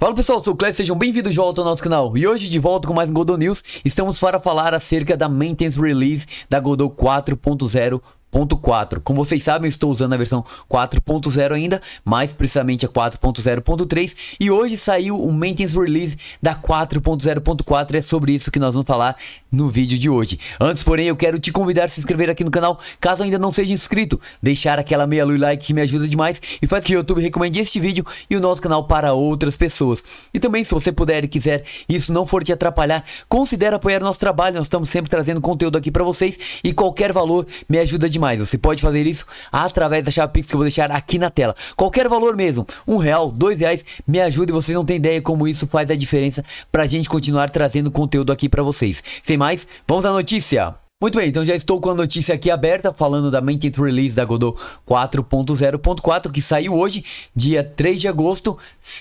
Fala pessoal, sou o Clécio, sejam bem-vindos de volta ao nosso canal. E hoje de volta com mais um Godot News, estamos para falar acerca da Maintenance Release da Godot 4.0 4.4. Como vocês sabem, eu estou usando a versão 4.0 ainda, mais precisamente a 4.0.3. E hoje saiu o maintenance release da 4.0.4. É sobre isso que nós vamos falar no vídeo de hoje. Antes, porém, eu quero te convidar a se inscrever aqui no canal, caso ainda não seja inscrito. Deixar aquela meia luz like que me ajuda demais e faz que o YouTube recomende este vídeo e o nosso canal para outras pessoas. E também, se você puder e quiser, isso não for te atrapalhar, considere apoiar nosso trabalho. Nós estamos sempre trazendo conteúdo aqui para vocês e qualquer valor me ajuda demais demais. Você pode fazer isso através da chave Pix que eu vou deixar aqui na tela. Qualquer valor mesmo, um real, dois reais, me ajuda e vocês não têm ideia como isso faz a diferença pra gente continuar trazendo conteúdo aqui para vocês. Sem mais, vamos à notícia. Muito bem, então já estou com a notícia aqui aberta, falando da Maintenance Release da Godot 4.0.4, que saiu hoje, dia 3 de agosto,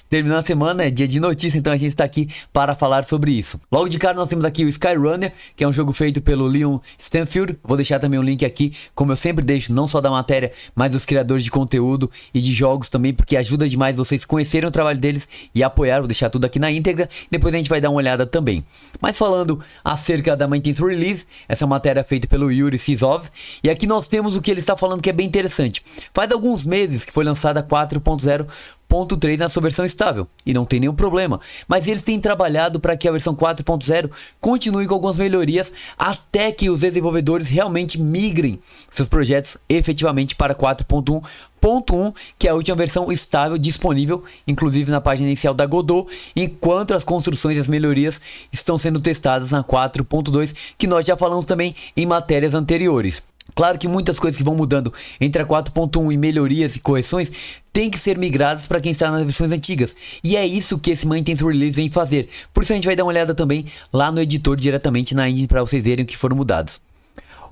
terminando a semana, é dia de notícia, então a gente está aqui para falar sobre isso. Logo de cara nós temos aqui o Skyrunner, que é um jogo feito pelo Leon Stanfield, vou deixar também o um link aqui, como eu sempre deixo, não só da matéria, mas dos criadores de conteúdo e de jogos também, porque ajuda demais vocês conhecerem o trabalho deles e apoiar, vou deixar tudo aqui na íntegra, depois a gente vai dar uma olhada também. Mas falando acerca da Maintenance Release, essa matéria matéria feita pelo Yuri Sizov. E aqui nós temos o que ele está falando que é bem interessante. Faz alguns meses que foi lançada 4.0 na sua versão estável, e não tem nenhum problema, mas eles têm trabalhado para que a versão 4.0 continue com algumas melhorias até que os desenvolvedores realmente migrem seus projetos efetivamente para 4.1 4.1 que é a última versão estável disponível, inclusive na página inicial da Godot, enquanto as construções e as melhorias estão sendo testadas na 4.2, que nós já falamos também em matérias anteriores. Claro que muitas coisas que vão mudando entre a 4.1 e melhorias e correções tem que ser migradas para quem está nas versões antigas. E é isso que esse Maintenance Release vem fazer. Por isso a gente vai dar uma olhada também lá no editor diretamente na engine para vocês verem o que foram mudados.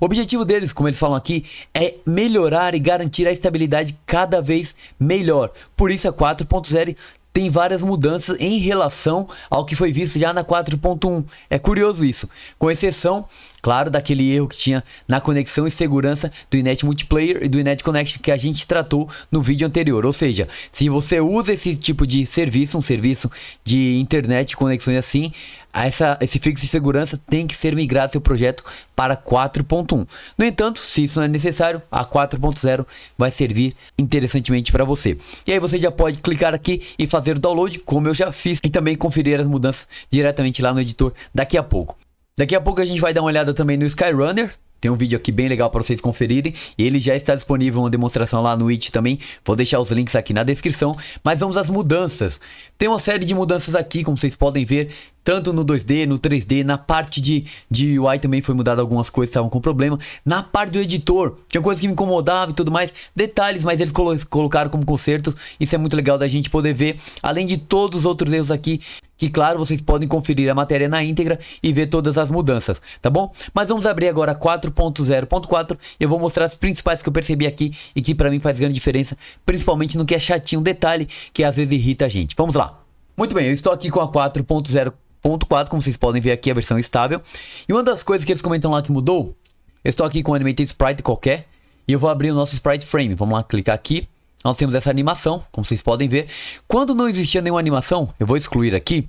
O objetivo deles, como eles falam aqui, é melhorar e garantir a estabilidade cada vez melhor. Por isso a 4.0 tem várias mudanças em relação ao que foi visto já na 4.1. É curioso isso, com exceção, claro, daquele erro que tinha na conexão e segurança do Inet Multiplayer e do Inet Connection que a gente tratou no vídeo anterior. Ou seja, se você usa esse tipo de serviço, um serviço de internet, conexões assim, essa, esse fixo de segurança tem que ser migrado seu projeto para 4.1. No entanto, se isso não é necessário, a 4.0 vai servir interessantemente para você. E aí você já pode clicar aqui e fazer o download, como eu já fiz, e também conferir as mudanças diretamente lá no editor daqui a pouco. Daqui a pouco a gente vai dar uma olhada também no Skyrunner, tem um vídeo aqui bem legal para vocês conferirem. Ele já está disponível uma demonstração lá no It também. Vou deixar os links aqui na descrição. Mas vamos às mudanças. Tem uma série de mudanças aqui, como vocês podem ver. Tanto no 2D, no 3D, na parte de, de UI também foi mudado algumas coisas que estavam com problema. Na parte do editor, tinha é coisa que me incomodava e tudo mais. Detalhes, mas eles colo colocaram como consertos. Isso é muito legal da gente poder ver. Além de todos os outros erros aqui que claro, vocês podem conferir a matéria na íntegra e ver todas as mudanças, tá bom? Mas vamos abrir agora 4.0.4 eu vou mostrar as principais que eu percebi aqui e que para mim faz grande diferença, principalmente no que é chatinho, um detalhe que às vezes irrita a gente. Vamos lá. Muito bem, eu estou aqui com a 4.0.4, como vocês podem ver aqui, a versão estável. E uma das coisas que eles comentam lá que mudou, eu estou aqui com o Animated Sprite qualquer, e eu vou abrir o nosso Sprite Frame. Vamos lá, clicar aqui nós temos essa animação, como vocês podem ver. Quando não existia nenhuma animação, eu vou excluir aqui.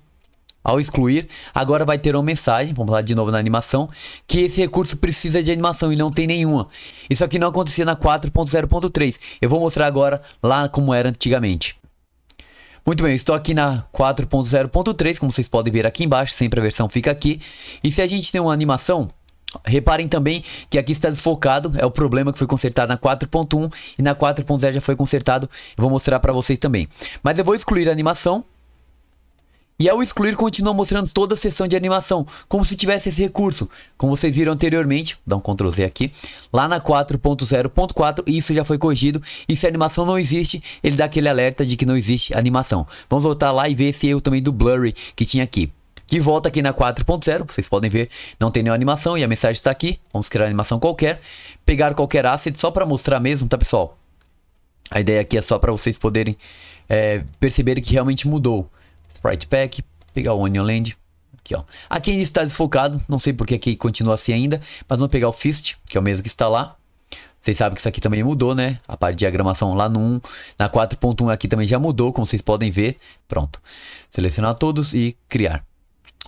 Ao excluir, agora vai ter uma mensagem, vamos lá de novo na animação, que esse recurso precisa de animação e não tem nenhuma. Isso aqui não acontecia na 4.0.3. Eu vou mostrar agora lá como era antigamente. Muito bem, estou aqui na 4.0.3, como vocês podem ver aqui embaixo, sempre a versão fica aqui. E se a gente tem uma animação, Reparem também que aqui está desfocado, é o problema que foi consertado na 4.1 e na 4.0 já foi consertado, eu vou mostrar para vocês também. Mas eu vou excluir a animação. E ao excluir, continua mostrando toda a seção de animação, como se tivesse esse recurso. Como vocês viram anteriormente, dá um Ctrl Z aqui, lá na 4.0.4, isso já foi corrigido. E se a animação não existe, ele dá aquele alerta de que não existe animação. Vamos voltar lá e ver esse erro também do Blurry que tinha aqui. De volta aqui na 4.0, vocês podem ver, não tem nenhuma animação e a mensagem está aqui. Vamos criar animação qualquer, pegar qualquer asset só para mostrar mesmo, tá pessoal? A ideia aqui é só para vocês poderem é, que realmente mudou. Sprite Pack, pegar o Onion Land, aqui ó. Aqui ainda está desfocado, não sei porque aqui continua assim ainda, mas vamos pegar o Fist, que é o mesmo que está lá. Vocês sabem que isso aqui também mudou, né? A parte de diagramação lá no 1, na 4.1 aqui também já mudou, como vocês podem ver. Pronto. Selecionar todos e criar.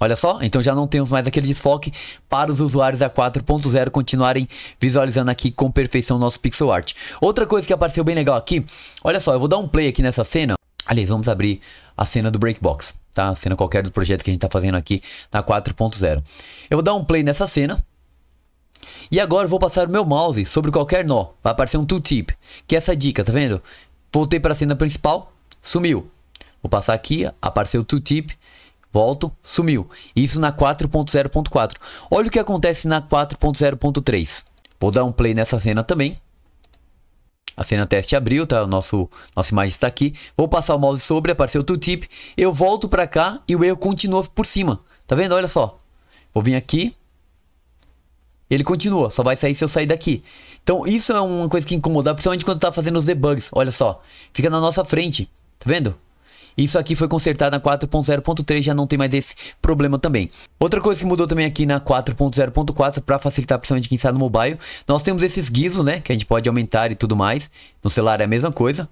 Olha só, então já não temos mais aquele desfoque para os usuários a 4.0 continuarem visualizando aqui com perfeição o nosso pixel art. Outra coisa que apareceu bem legal aqui, olha só, eu vou dar um play aqui nessa cena. Aliás, vamos abrir a cena do Breakbox, tá? A cena qualquer do projeto que a gente está fazendo aqui na 4.0. Eu vou dar um play nessa cena. E agora eu vou passar o meu mouse sobre qualquer nó. Vai aparecer um tooltip, que é essa dica, tá vendo? Voltei para a cena principal, sumiu. Vou passar aqui, apareceu o tooltip Volto, sumiu. Isso na 4.0.4. Olha o que acontece na 4.0.3. Vou dar um play nessa cena também. A cena teste abriu, tá? O nosso, nossa imagem está aqui. Vou passar o mouse sobre, apareceu o tooltip. Eu volto para cá e o erro continua por cima. Tá vendo? Olha só. Vou vir aqui. Ele continua, só vai sair se eu sair daqui. Então isso é uma coisa que incomoda, principalmente quando tá fazendo os debugs. Olha só, fica na nossa frente. Tá vendo? Isso aqui foi consertado na 4.0.3, já não tem mais esse problema também. Outra coisa que mudou também aqui na 4.0.4, para facilitar principalmente quem está no mobile, nós temos esses guizos, né, que a gente pode aumentar e tudo mais. No celular é a mesma coisa,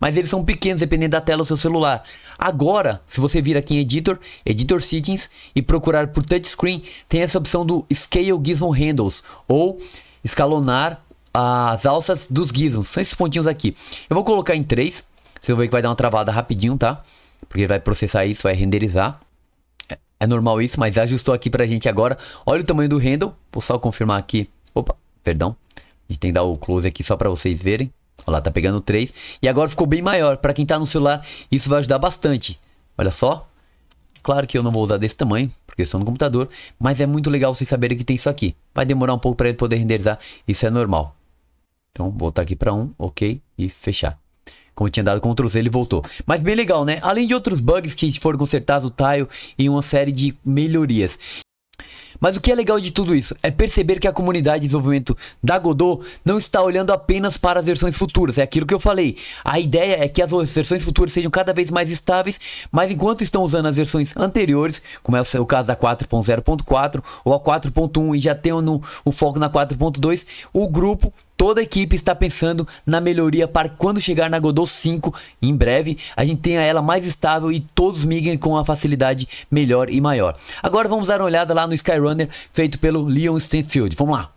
mas eles são pequenos dependendo da tela do seu celular. Agora, se você vir aqui em Editor, Editor Settings e procurar por Touchscreen, tem essa opção do Scale Gizmo Handles ou escalonar as alças dos gizmos. São esses pontinhos aqui. Eu vou colocar em 3 vocês vão ver que vai dar uma travada rapidinho, tá? Porque vai processar isso, vai renderizar. É, é normal isso, mas ajustou aqui pra gente agora. Olha o tamanho do handle. Vou só confirmar aqui. Opa, perdão. A gente tem que dar o close aqui só pra vocês verem. Olha lá, tá pegando 3. E agora ficou bem maior. Pra quem tá no celular, isso vai ajudar bastante. Olha só. Claro que eu não vou usar desse tamanho, porque eu estou no computador. Mas é muito legal vocês saberem que tem isso aqui. Vai demorar um pouco pra ele poder renderizar. Isso é normal. Então, voltar aqui pra 1, um, ok. E fechar como tinha dado Ctrl Z, ele voltou. Mas bem legal, né? Além de outros bugs que foram consertados, o Tile e uma série de melhorias. Mas o que é legal de tudo isso é perceber que a comunidade de desenvolvimento da Godot não está olhando apenas para as versões futuras. É aquilo que eu falei. A ideia é que as versões futuras sejam cada vez mais estáveis, mas enquanto estão usando as versões anteriores, como é o caso da 4.0.4 ou a 4.1 e já tem no, o foco na 4.2, o grupo Toda a equipe está pensando na melhoria para quando chegar na Godot 5, em breve, a gente tenha ela mais estável e todos migrem com uma facilidade melhor e maior. Agora vamos dar uma olhada lá no Skyrunner feito pelo Leon Stanfield. Vamos lá.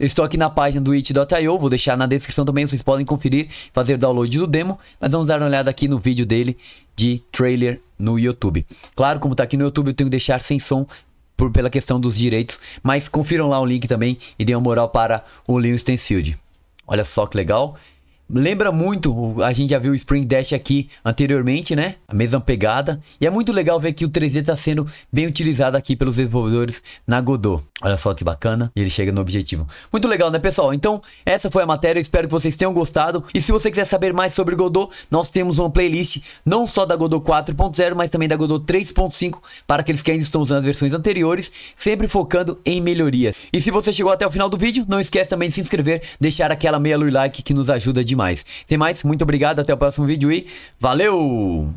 Eu estou aqui na página do it.io, vou deixar na descrição também, vocês podem conferir, fazer download do demo, mas vamos dar uma olhada aqui no vídeo dele de trailer no YouTube. Claro, como está aqui no YouTube, eu tenho que deixar sem som, por, pela questão dos direitos. Mas confiram lá o link também e dê uma moral para o Lewis Tenfield. Olha só que legal. Lembra muito, a gente já viu o Spring Dash aqui anteriormente, né? A mesma pegada. E é muito legal ver que o 3D está sendo bem utilizado aqui pelos desenvolvedores na Godot. Olha só que bacana, e ele chega no objetivo. Muito legal, né, pessoal? Então, essa foi a matéria, eu espero que vocês tenham gostado. E se você quiser saber mais sobre Godot, nós temos uma playlist não só da Godot 4.0, mas também da Godot 3.5, para aqueles que ainda estão usando as versões anteriores, sempre focando em melhorias. E se você chegou até o final do vídeo, não esquece também de se inscrever, deixar aquela meia luz like que nos ajuda demais demais. Tem mais, muito obrigado, até o próximo vídeo e valeu!